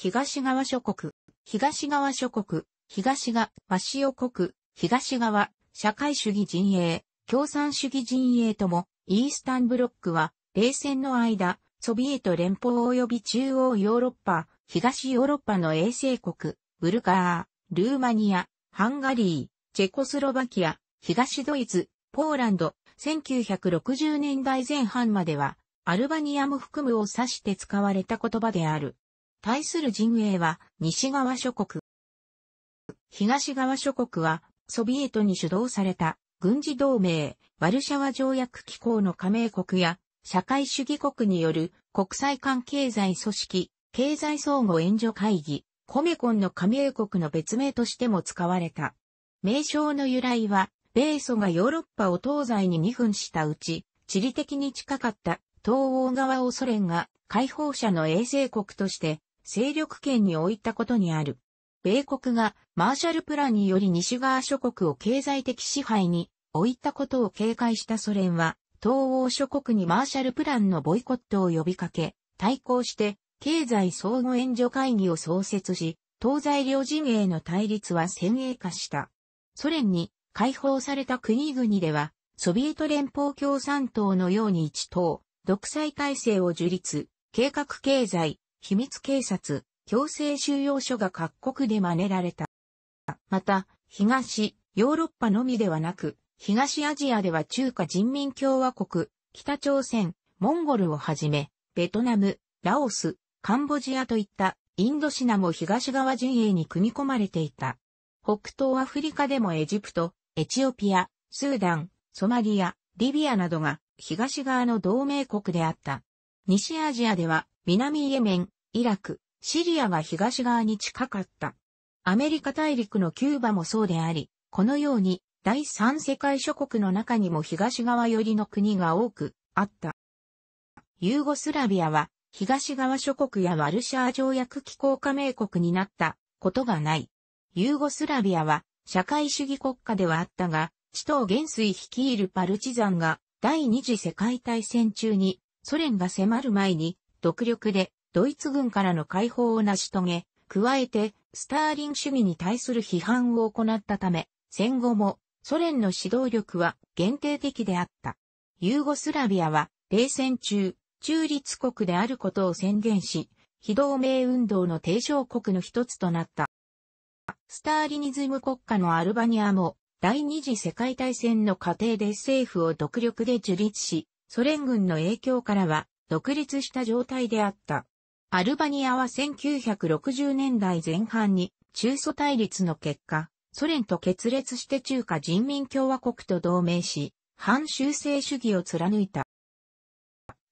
東側諸国、東側諸国、東側、マシオ国、東側、社会主義陣営、共産主義陣営とも、イースタンブロックは、冷戦の間、ソビエト連邦及び中央ヨーロッパ、東ヨーロッパの衛星国、ブルガー、ルーマニア、ハンガリー、チェコスロバキア、東ドイツ、ポーランド、1960年代前半までは、アルバニアも含むを指して使われた言葉である。対する陣営は西側諸国。東側諸国はソビエトに主導された軍事同盟、ワルシャワ条約機構の加盟国や社会主義国による国際間経済組織、経済相互援助会議、コメコンの加盟国の別名としても使われた。名称の由来は、米ソがヨーロッパを東西に2分したうち、地理的に近かった東欧側をソ連が解放者の衛星国として勢力圏に置いたことにある。米国がマーシャルプランにより西側諸国を経済的支配に置いたことを警戒したソ連は、東欧諸国にマーシャルプランのボイコットを呼びかけ、対抗して経済相互援助会議を創設し、東西両陣営の対立は先鋭化した。ソ連に解放された国々では、ソビエト連邦共産党のように一党、独裁体制を樹立、計画経済、秘密警察、強制収容所が各国で真似られた。また、東、ヨーロッパのみではなく、東アジアでは中華人民共和国、北朝鮮、モンゴルをはじめ、ベトナム、ラオス、カンボジアといったインドシナも東側陣営に組み込まれていた。北東アフリカでもエジプト、エチオピア、スーダン、ソマリア、リビアなどが東側の同盟国であった。西アジアでは南イエメン、イラク、シリアが東側に近かった。アメリカ大陸のキューバもそうであり、このように第三世界諸国の中にも東側寄りの国が多くあった。ユーゴスラビアは東側諸国やワルシャー条約機構加盟国になったことがない。ユーゴスラビアは社会主義国家ではあったが、地頭元帥率いるパルチザンが第二次世界大戦中にソ連が迫る前に独力でドイツ軍からの解放を成し遂げ、加えてスターリン主義に対する批判を行ったため、戦後もソ連の指導力は限定的であった。ユーゴスラビアは冷戦中、中立国であることを宣言し、非同盟運動の提唱国の一つとなった。スターリニズム国家のアルバニアも第二次世界大戦の過程で政府を独力で樹立し、ソ連軍の影響からは独立した状態であった。アルバニアは1960年代前半に中ソ対立の結果、ソ連と決裂して中華人民共和国と同盟し、反修正主義を貫いた。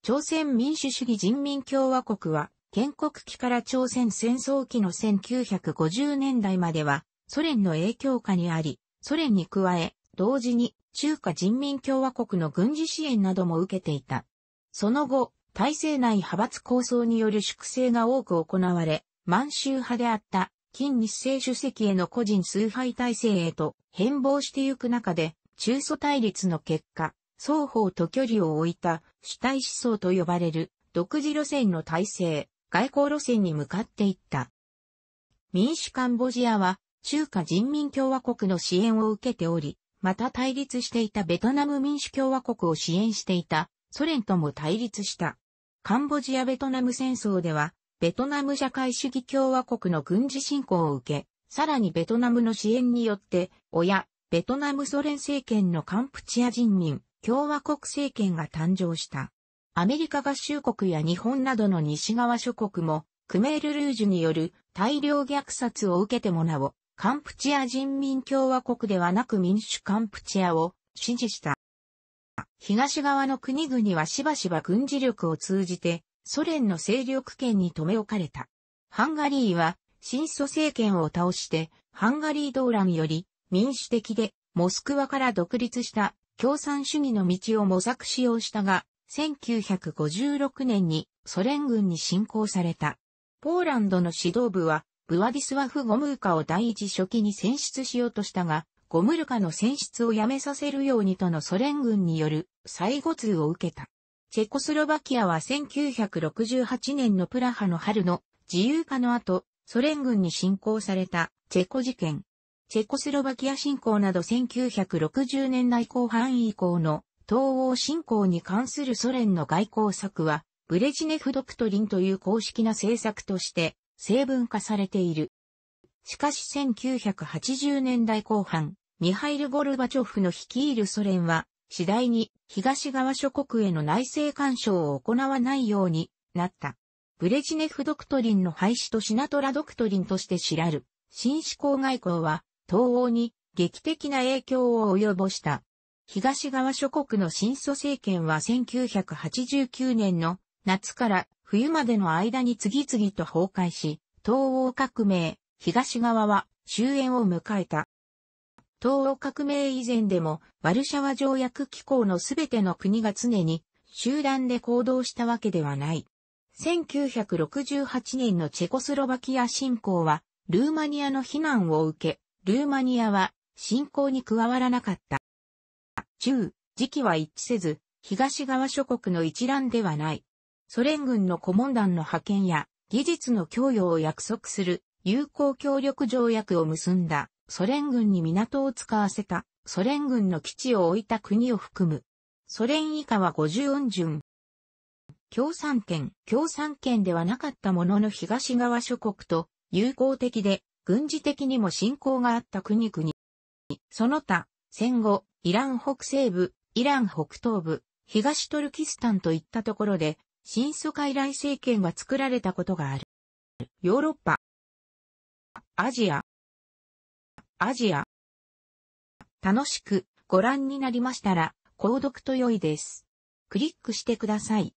朝鮮民主主義人民共和国は、建国期から朝鮮戦争期の1950年代までは、ソ連の影響下にあり、ソ連に加え、同時に中華人民共和国の軍事支援なども受けていた。その後、体制内派閥構想による粛清が多く行われ、満州派であった金日成主席への個人崇拝体制へと変貌してゆく中で、中祖対立の結果、双方と距離を置いた主体思想と呼ばれる独自路線の体制、外交路線に向かっていった。民主カンボジアは中華人民共和国の支援を受けており、また対立していたベトナム民主共和国を支援していたソ連とも対立した。カンボジア・ベトナム戦争では、ベトナム社会主義共和国の軍事侵攻を受け、さらにベトナムの支援によって、親、ベトナムソ連政権のカンプチア人民共和国政権が誕生した。アメリカ合衆国や日本などの西側諸国も、クメール・ルージュによる大量虐殺を受けてもなお、カンプチア人民共和国ではなく民主カンプチアを支持した。東側の国々はしばしば軍事力を通じて、ソ連の勢力圏に留め置かれた。ハンガリーは、新祖政権を倒して、ハンガリー動乱より、民主的で、モスクワから独立した共産主義の道を模索しようしたが、1956年にソ連軍に侵攻された。ポーランドの指導部は、ブワディスワフ・ゴムーカを第一書記に選出しようとしたが、ゴムルカの選出をやめさせるようにとのソ連軍による最後通を受けた。チェコスロバキアは1968年のプラハの春の自由化の後、ソ連軍に侵攻されたチェコ事件。チェコスロバキア侵攻など1960年代後半以降の東欧侵攻に関するソ連の外交策は、ブレジネフドクトリンという公式な政策として、成文化されている。しかし1980年代後半、ミハイル・ゴルバチョフの率いるソ連は、次第に東側諸国への内政干渉を行わないようになった。ブレジネフ・ドクトリンの廃止とシナトラ・ドクトリンとして知らる、新思考外交は、東欧に劇的な影響を及ぼした。東側諸国の新祖政権は1989年の夏から冬までの間に次々と崩壊し、東欧革命、東側は終焉を迎えた。東欧革命以前でも、ワルシャワ条約機構のすべての国が常に集団で行動したわけではない。1968年のチェコスロバキア侵攻は、ルーマニアの非難を受け、ルーマニアは侵攻に加わらなかった。中、時期は一致せず、東側諸国の一覧ではない。ソ連軍の顧問団の派遣や技術の供与を約束する友好協力条約を結んだソ連軍に港を使わせたソ連軍の基地を置いた国を含むソ連以下は50音順。共産圏、共産圏ではなかったものの東側諸国と友好的で軍事的にも侵攻があった国々。その他、戦後、イラン北西部、イラン北東部、東トルキスタンといったところで、新疎海来政権が作られたことがある。ヨーロッパ、アジア、アジア。楽しくご覧になりましたら、購読と良いです。クリックしてください。